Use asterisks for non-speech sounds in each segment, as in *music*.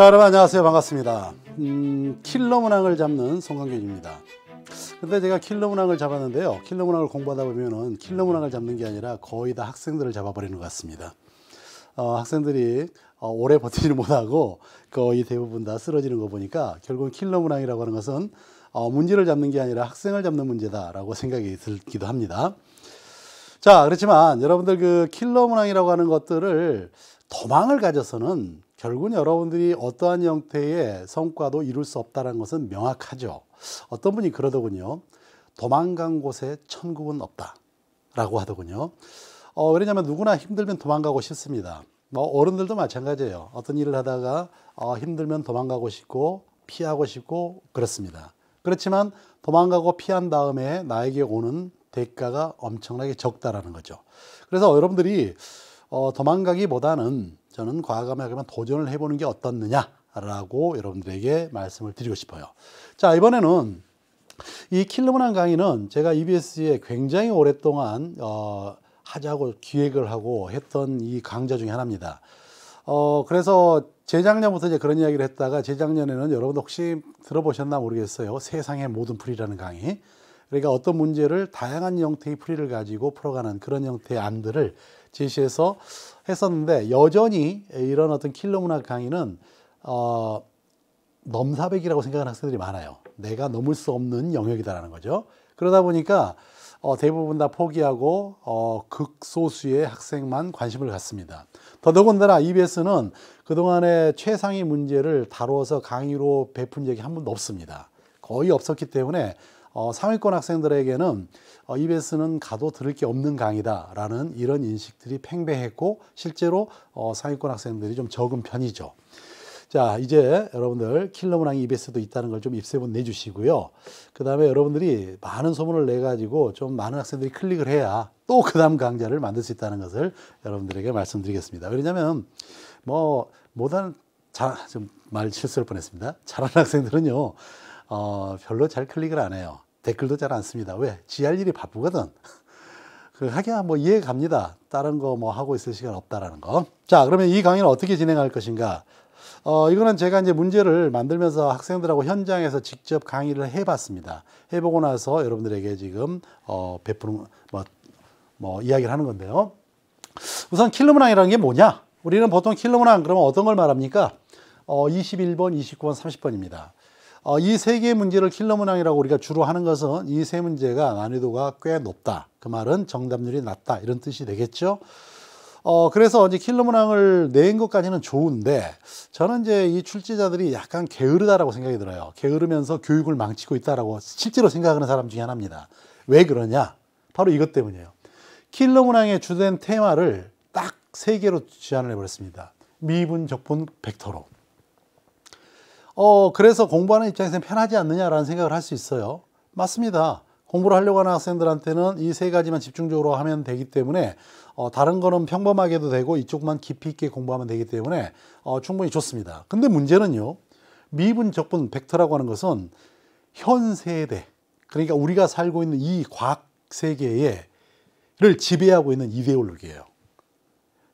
자 여러분 안녕하세요 반갑습니다 음, 킬러 문항을 잡는 송강균입니다 근데 제가 킬러 문항을 잡았는데요 킬러 문항을 공부하다 보면은 킬러 문항을 잡는 게 아니라 거의 다 학생들을 잡아버리는 것 같습니다 어, 학생들이 어, 오래 버티지 못하고 거의 대부분 다 쓰러지는 거 보니까 결국은 킬러 문항이라고 하는 것은 어, 문제를 잡는 게 아니라 학생을 잡는 문제다라고 생각이 들기도 합니다 자 그렇지만 여러분들 그 킬러 문항이라고 하는 것들을 도망을 가져서는 결국은 여러분들이 어떠한 형태의 성과도 이룰 수 없다는 것은 명확하죠. 어떤 분이 그러더군요. 도망간 곳에 천국은 없다. 라고 하더군요. 어, 왜냐하면 누구나 힘들면 도망가고 싶습니다. 뭐 어른들도 마찬가지예요. 어떤 일을 하다가 어, 힘들면 도망가고 싶고 피하고 싶고 그렇습니다. 그렇지만 도망가고 피한 다음에 나에게 오는 대가가 엄청나게 적다라는 거죠. 그래서 여러분들이 어, 도망가기보다는 저는 과감하게 만 도전을 해보는 게 어떻느냐라고 여러분들에게 말씀을 드리고 싶어요. 자, 이번에는 이 킬르문한 강의는 제가 EBS에 굉장히 오랫동안 어, 하자고 기획을 하고 했던 이 강좌 중에 하나입니다. 어, 그래서 재작년부터 이제 그런 이야기를 했다가 재작년에는 여러분 혹시 들어보셨나 모르겠어요. 세상의 모든 풀이라는 강의. 그러니까 어떤 문제를 다양한 형태의 풀이를 가지고 풀어가는 그런 형태의 안들을 제시해서 했었는데 여전히 이런 어떤 킬러 문학 강의는 어, 넘사벽이라고 생각하는 학생들이 많아요. 내가 넘을 수 없는 영역이다라는 거죠. 그러다 보니까 어, 대부분 다 포기하고 어, 극소수의 학생만 관심을 갖습니다. 더더군다나 EBS는 그동안의 최상위 문제를 다루어서 강의로 베푼 적이 한 번도 없습니다. 거의 없었기 때문에 어, 상위권 학생들에게는 어, EBS는 가도 들을 게 없는 강의다라는 이런 인식들이 팽배했고 실제로 어, 상위권 학생들이 좀 적은 편이죠. 자, 이제 여러분들 킬러 문항이 EBS도 있다는 걸 좀 입세본 내주시고요. 그 다음에 여러분들이 많은 소문을 내가지고 좀 많은 학생들이 클릭을 해야 또 그 다음 강좌를 만들 수 있다는 것을 여러분들에게 말씀드리겠습니다. 왜냐면 뭐 못한 잘, 좀말 실수할 뻔했습니다. 잘하는 학생들은요, 어, 별로 잘 클릭을 안 해요. 댓글도 잘 안 씁니다. 왜? 지할 일이 바쁘거든. *laughs* 그 하기야 뭐 이해 갑니다. 다른 거 뭐 하고 있을 시간 없다라는 거. 자, 그러면 이 강의는 어떻게 진행할 것인가? 어, 이거는 제가 이제 문제를 만들면서 학생들하고 현장에서 직접 강의를 해봤습니다. 해보고 나서 여러분들에게 지금 어, 베푸는 뭐, 뭐 이야기를 하는 건데요. 우선 킬러 문항이라는 게 뭐냐? 우리는 보통 킬러 문항 그러면 어떤 걸 말합니까? 어, 21번, 29번, 30번입니다. 어, 이 세 개의 문제를 킬러 문항이라고 우리가 주로 하는 것은 이 세 문제가 난이도가 꽤 높다. 그 말은 정답률이 낮다. 이런 뜻이 되겠죠. 어, 그래서 이제 킬러 문항을 낸 것까지는 좋은데 저는 이제 이 출제자들이 약간 게으르다라고 생각이 들어요. 게으르면서 교육을 망치고 있다라고 실제로 생각하는 사람 중에 하나입니다. 왜 그러냐? 바로 이것 때문이에요. 킬러 문항의 주된 테마를 딱 세 개로 제안을 해버렸습니다. 미분, 적분, 벡터로. 어, 그래서 공부하는 입장에서는 편하지 않느냐라는 생각을 할 수 있어요. 맞습니다. 공부를 하려고 하는 학생들한테는 이 세 가지만 집중적으로 하면 되기 때문에 어, 다른 거는 평범하게도 되고 이쪽만 깊이 있게 공부하면 되기 때문에 어, 충분히 좋습니다. 근데 문제는요. 미분 적분 벡터라고 하는 것은 현 세대 그러니까 우리가 살고 있는 이 과학 세계에를 지배하고 있는 이데올로기예요.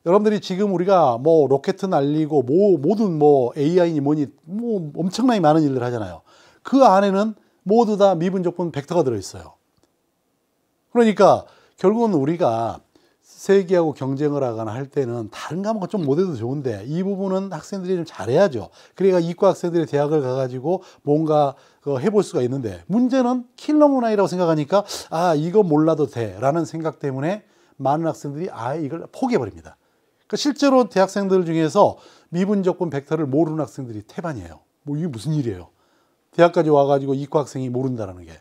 여러분들이 지금 우리가 뭐 로켓 날리고 뭐 모든 뭐 AI니 뭐니 뭐 엄청나게 많은 일들 하잖아요. 그 안에는 모두 다 미분적분 벡터가 들어있어요. 그러니까 결국은 우리가 세계하고 경쟁을 하거나 할 때는 다른 과목은 좀 못해도 좋은데 이 부분은 학생들이 좀 잘해야죠. 그래야 그러니까 이과 학생들이 대학을 가가지고 뭔가 그 해볼 수가 있는데 문제는 킬러 문화이라고 생각하니까 아 이거 몰라도 돼라는 생각 때문에 많은 학생들이 아예 이걸 포기해버립니다. 그러니까 실제로 대학생들 중에서 미분적분 벡터를 모르는 학생들이 태반이에요. 뭐 이게 무슨 일이에요? 대학까지 와가지고 이과 학생이 모른다라는 게.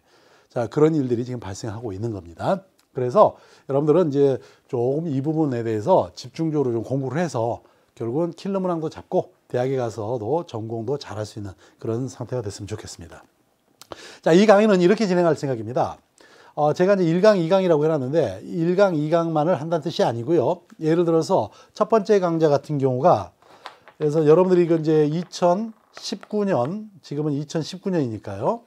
자, 그런 일들이 지금 발생하고 있는 겁니다. 그래서 여러분들은 이제 조금 이 부분에 대해서 집중적으로 좀 공부를 해서 결국은 킬러 문항도 잡고 대학에 가서도 전공도 잘할 수 있는 그런 상태가 됐으면 좋겠습니다. 자, 이 강의는 이렇게 진행할 생각입니다. 어, 제가 이제 1강, 2강이라고 해놨는데 1강, 2강만을 한다는 뜻이 아니고요. 예를 들어서 첫 번째 강좌 같은 경우가 그래서 여러분들이 이건 이제 2019년, 지금은 2019년이니까요.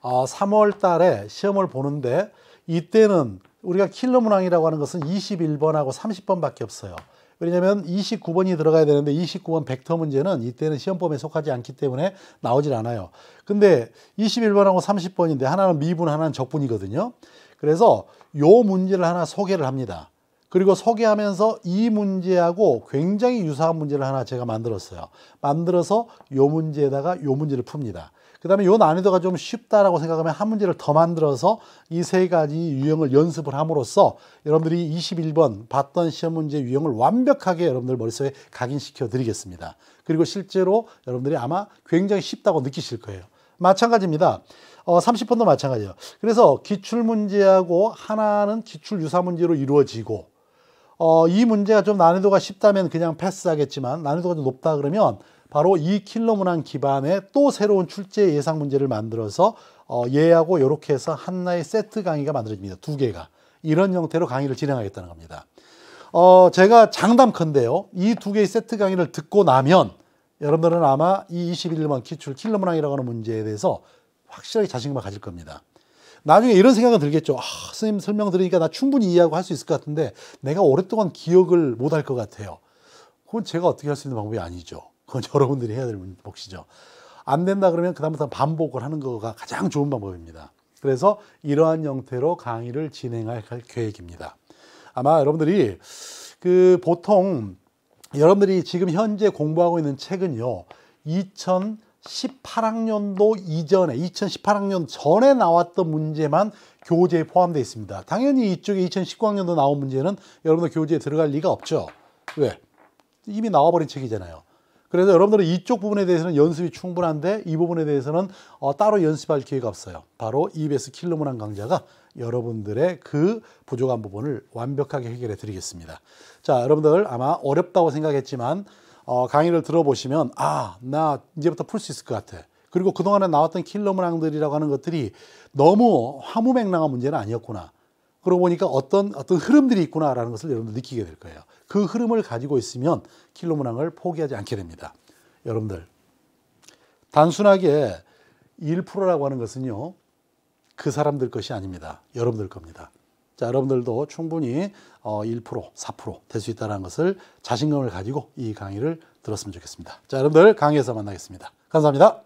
어, 3월 달에 시험을 보는데 이때는 우리가 킬러 문항이라고 하는 것은 21번하고 30번밖에 없어요. 왜냐하면 29번이 들어가야 되는데 29번 벡터 문제는 이때는 시험범에 속하지 않기 때문에 나오질 않아요. 근데 21번하고 30번인데 하나는 미분 하나는 적분이거든요. 그래서 요 문제를 하나 소개를 합니다. 그리고 소개하면서 이 문제하고 굉장히 유사한 문제를 하나 제가 만들었어요. 만들어서 요 문제에다가 요 문제를 풉니다. 그 다음에 요 난이도가 좀 쉽다라고 생각하면 한 문제를 더 만들어서 이 세 가지 유형을 연습을 함으로써 여러분들이 21번 봤던 시험 문제 유형을 완벽하게 여러분들 머릿속에 각인시켜 드리겠습니다. 그리고 실제로 여러분들이 아마 굉장히 쉽다고 느끼실 거예요. 마찬가지입니다. 어, 30번도 마찬가지예요. 그래서 기출문제하고 하나는 기출유사문제로 이루어지고 어, 이 문제가 좀 난이도가 쉽다면 그냥 패스하겠지만 난이도가 좀 높다 그러면 바로 이 킬러 문항 기반의 또 새로운 출제 예상 문제를 만들어서 어, 얘하고 이렇게 해서 하나의 세트 강의가 만들어집니다. 두 개가. 이런 형태로 강의를 진행하겠다는 겁니다. 어, 제가 장담컨대요. 이 두 개의 세트 강의를 듣고 나면 여러분들은 아마 이 21번 기출 킬러 문항이라고 하는 문제에 대해서 확실하게 자신감을 가질 겁니다. 나중에 이런 생각은 들겠죠. 아, 선생님 설명 들으니까 나 충분히 이해하고 할 수 있을 것 같은데 내가 오랫동안 기억을 못 할 것 같아요. 그건 제가 어떻게 할 수 있는 방법이 아니죠. 그건 *laughs* 여러분들이 해야 될 몫이죠. 안 된다 그러면 그다음부터 반복을 하는 거가 가장 좋은 방법입니다. 그래서 이러한 형태로 강의를 진행할 계획입니다. 아마 여러분들이 그 보통 여러분들이 지금 현재 공부하고 있는 책은요. 2018학년도 이전에 2018학년 전에 나왔던 문제만 교재에 포함되어 있습니다. 당연히 이쪽에 2019학년도 나온 문제는 여러분들 교재에 들어갈 리가 없죠. 왜? 이미 나와버린 책이잖아요. 그래서 여러분들은 이쪽 부분에 대해서는 연습이 충분한데 이 부분에 대해서는 어, 따로 연습할 기회가 없어요. 바로 EBS 킬러문항 강좌가 여러분들의 그 부족한 부분을 완벽하게 해결해 드리겠습니다. 자, 여러분들 아마 어렵다고 생각했지만 어, 강의를 들어보시면 아, 나 이제부터 풀 수 있을 것 같아. 그리고 그동안에 나왔던 킬러문항들이라고 하는 것들이 너무 화무맹랑한 문제는 아니었구나. 그러고 보니까 어떤 어떤 흐름들이 있구나라는 것을 여러분들 느끼게 될 거예요. 그 흐름을 가지고 있으면 킬로 문항을 포기하지 않게 됩니다. 여러분들 단순하게 1%라고 하는 것은요. 그 사람들 것이 아닙니다. 여러분들 겁니다. 자, 여러분들도 충분히 1%, 어, 4%될 수 있다는 것을 자신감을 가지고 이 강의를 들었으면 좋겠습니다. 자, 여러분들 강의에서 만나겠습니다. 감사합니다.